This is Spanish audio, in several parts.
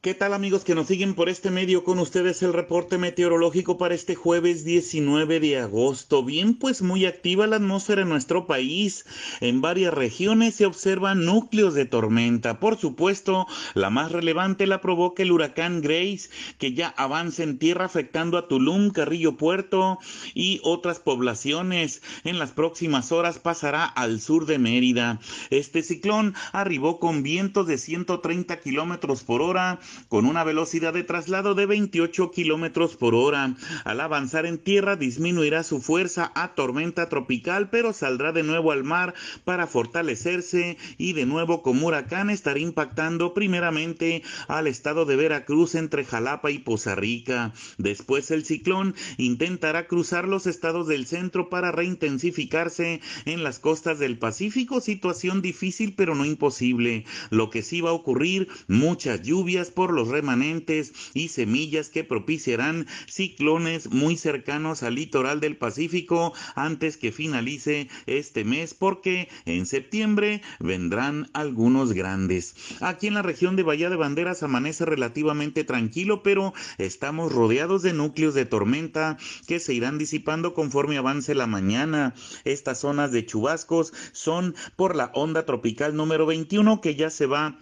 ¿Qué tal amigos que nos siguen por este medio? Con ustedes el reporte meteorológico para este jueves 19 de agosto. Bien, pues muy activa la atmósfera en nuestro país. En varias regiones se observan núcleos de tormenta. Por supuesto, la más relevante la provoca el huracán Grace, que ya avanza en tierra afectando a Tulum, Carrillo Puerto y otras poblaciones. En las próximas horas pasará al sur de Mérida. Este ciclón arribó con vientos de 130 kilómetros por hora con una velocidad de traslado de 28 kilómetros por hora. Al avanzar en tierra disminuirá su fuerza a tormenta tropical, pero saldrá de nuevo al mar para fortalecerse y de nuevo como huracán estará impactando primeramente al estado de Veracruz entre Jalapa y Poza Rica. Después el ciclón intentará cruzar los estados del centro para reintensificarse en las costas del Pacífico, situación difícil pero no imposible. Lo que sí va a ocurrir, muchas lluvias por los remanentes y semillas que propiciarán ciclones muy cercanos al litoral del Pacífico antes que finalice este mes porque en septiembre vendrán algunos grandes. Aquí en la región de Bahía de Banderas amanece relativamente tranquilo, pero estamos rodeados de núcleos de tormenta que se irán disipando conforme avance la mañana. Estas zonas de chubascos son por la onda tropical número 21 que ya se va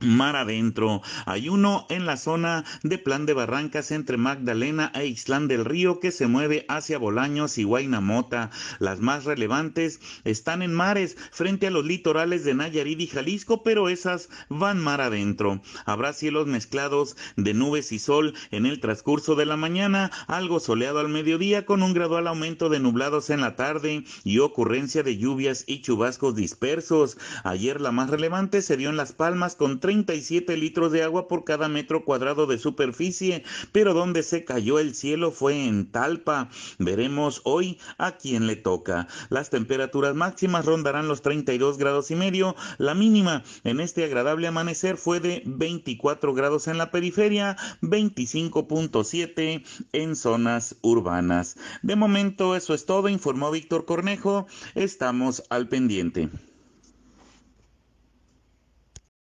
mar adentro. Hay uno en la zona de plan de barrancas entre Magdalena e Islán del Río que se mueve hacia Bolaños y Guaynamota. Las más relevantes están en mares frente a los litorales de Nayarit y Jalisco, pero esas van mar adentro. Habrá cielos mezclados de nubes y sol en el transcurso de la mañana, algo soleado al mediodía con un gradual aumento de nublados en la tarde y ocurrencia de lluvias y chubascos dispersos. Ayer la más relevante se dio en Las Palmas con tres 37 litros de agua por cada metro cuadrado de superficie, pero donde se cayó el cielo fue en Talpa. Veremos hoy a quién le toca. Las temperaturas máximas rondarán los 32 grados y medio. La mínima en este agradable amanecer fue de 24 grados en la periferia, 25.7 en zonas urbanas. De momento eso es todo, informó Víctor Cornejo. Estamos al pendiente.